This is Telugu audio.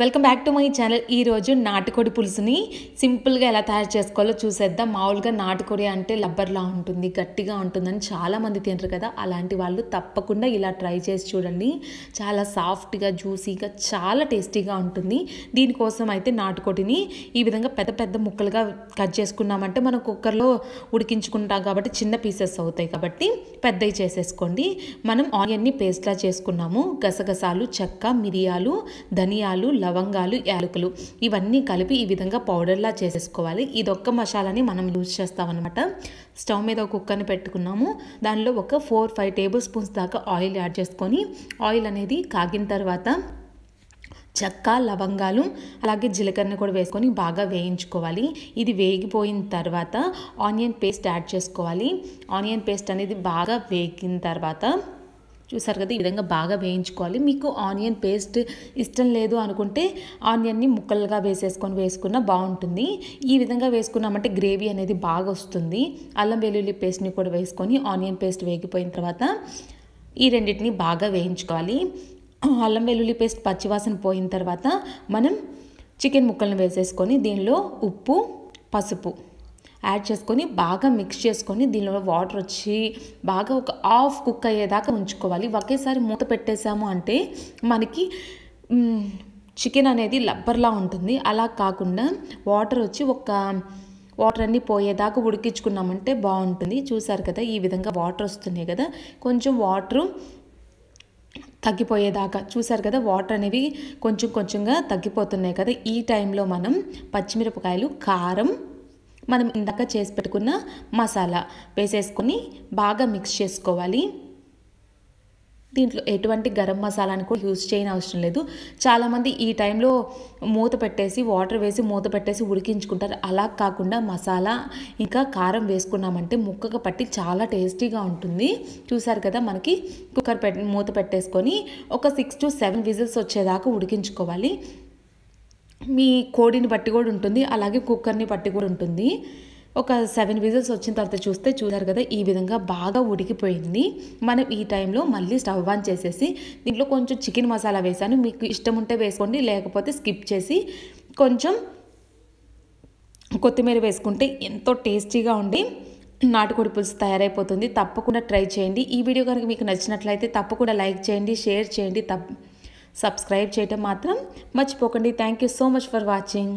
welcome back to my channel ఈరోజు నాటుకోడి పులుసుని సింపుల్గా ఎలా తయారు చేసుకోవాలో చూసేద్దాం మామూలుగా నాటుకోడి అంటే లబ్బర్లా ఉంటుంది గట్టిగా ఉంటుందని చాలామంది తింటారు కదా అలాంటి వాళ్ళు తప్పకుండా ఇలా ట్రై చేసి చూడండి చాలా సాఫ్ట్గా జ్యూసీగా చాలా టేస్టీగా ఉంటుంది దీనికోసం అయితే నాటుకోడిని ఈ విధంగా పెద్ద పెద్ద ముక్కలుగా కట్ చేసుకున్నామంటే మనం కుక్కర్లో ఉడికించుకుంటాం కాబట్టి చిన్న పీసెస్ అవుతాయి కాబట్టి పెద్దవి చేసేసుకోండి మనం ఆనియన్ని పేస్ట్లా చేసుకున్నాము గసగసాలు చెక్క మిరియాలు ధనియాలు లవంగాలు యాలకులు ఇవన్నీ కలిపి ఈ విధంగా పౌడర్లా చేసేసుకోవాలి ఇదొక్క మసాలాని మనం యూజ్ చేస్తామన్నమాట స్టవ్ మీద ఒక కుక్కర్ని పెట్టుకున్నాము దానిలో ఒక ఫోర్ ఫైవ్ టేబుల్ స్పూన్స్ దాకా ఆయిల్ యాడ్ చేసుకొని ఆయిల్ అనేది కాగిన తర్వాత చెక్క లవంగాలు అలాగే జీలకర్రని కూడా వేసుకొని బాగా వేయించుకోవాలి ఇది వేగిపోయిన తర్వాత ఆనియన్ పేస్ట్ యాడ్ చేసుకోవాలి ఆనియన్ పేస్ట్ అనేది బాగా వేగిన తర్వాత చూసారు కదా ఈ విధంగా బాగా వేయించుకోవాలి మీకు ఆనియన్ పేస్ట్ ఇష్టం లేదు అనుకుంటే ఆనియన్ని ముక్కలుగా వేసేసుకొని వేసుకున్న బాగుంటుంది ఈ విధంగా వేసుకున్నామంటే గ్రేవీ అనేది బాగా వస్తుంది అల్లం వెల్లుల్లి పేస్ట్ని కూడా వేసుకొని ఆనియన్ పేస్ట్ వేగిపోయిన తర్వాత ఈ రెండింటిని బాగా వేయించుకోవాలి అల్లం వెల్లుల్లి పేస్ట్ పచ్చివాసన పోయిన తర్వాత మనం చికెన్ ముక్కలను వేసేసుకొని దీనిలో ఉప్పు పసుపు యాడ్ చేసుకొని బాగా మిక్స్ చేసుకొని దీనిలో వాటర్ వచ్చి బాగా ఒక హాఫ్ కుక్ అయ్యేదాకా ఉంచుకోవాలి ఒకేసారి మూత పెట్టేసాము అంటే మనకి చికెన్ అనేది లబ్బర్లా ఉంటుంది అలా కాకుండా వాటర్ వచ్చి ఒక వాటర్ అన్నీ పోయేదాకా ఉడికించుకున్నామంటే బాగుంటుంది చూసారు కదా ఈ విధంగా వాటర్ వస్తున్నాయి కదా కొంచెం వాటరు తగ్గిపోయేదాకా చూసారు కదా వాటర్ అనేవి కొంచెం కొంచెంగా తగ్గిపోతున్నాయి కదా ఈ టైంలో మనం పచ్చిమిరపకాయలు కారం మనం ఇందాక చేసి పెట్టుకున్న మసాలా వేసేసుకొని బాగా మిక్స్ చేసుకోవాలి దీంట్లో ఎటువంటి గరం మసాలాని కూడా యూజ్ చేయని అవసరం లేదు చాలామంది ఈ టైంలో మూత పెట్టేసి వాటర్ వేసి మూత పెట్టేసి ఉడికించుకుంటారు అలా కాకుండా మసాలా ఇంకా కారం వేసుకున్నామంటే ముక్కగా పట్టి చాలా టేస్టీగా ఉంటుంది చూసారు కదా మనకి కుక్కర్ పెట్టి మూత పెట్టేసుకొని ఒక సిక్స్ టు సెవెన్ విజిల్స్ వచ్చేదాకా ఉడికించుకోవాలి మీ కోడిని బట్టి కూడా ఉంటుంది అలాగే కుక్కర్ని బట్టి కూడా ఉంటుంది ఒక సెవెన్ విజిల్స్ వచ్చిన తర్వాత చూస్తే చూసారు కదా ఈ విధంగా బాగా ఉడికిపోయింది మనం ఈ టైంలో మళ్ళీ స్టవ్ ఆన్ చేసేసి దీంట్లో కొంచెం చికెన్ మసాలా వేసాను మీకు ఇష్టం ఉంటే వేసుకోండి లేకపోతే స్కిప్ చేసి కొంచెం కొత్తిమీర వేసుకుంటే ఎంతో టేస్టీగా ఉండి నాటుకోడి పులుసు తయారైపోతుంది తప్పకుండా ట్రై చేయండి ఈ వీడియో కనుక మీకు నచ్చినట్లయితే తప్పకుండా లైక్ చేయండి షేర్ చేయండి తప్ప సబ్స్క్రైబ్ చేయటం మాత్రం మర్చిపోకండి thank you so much for watching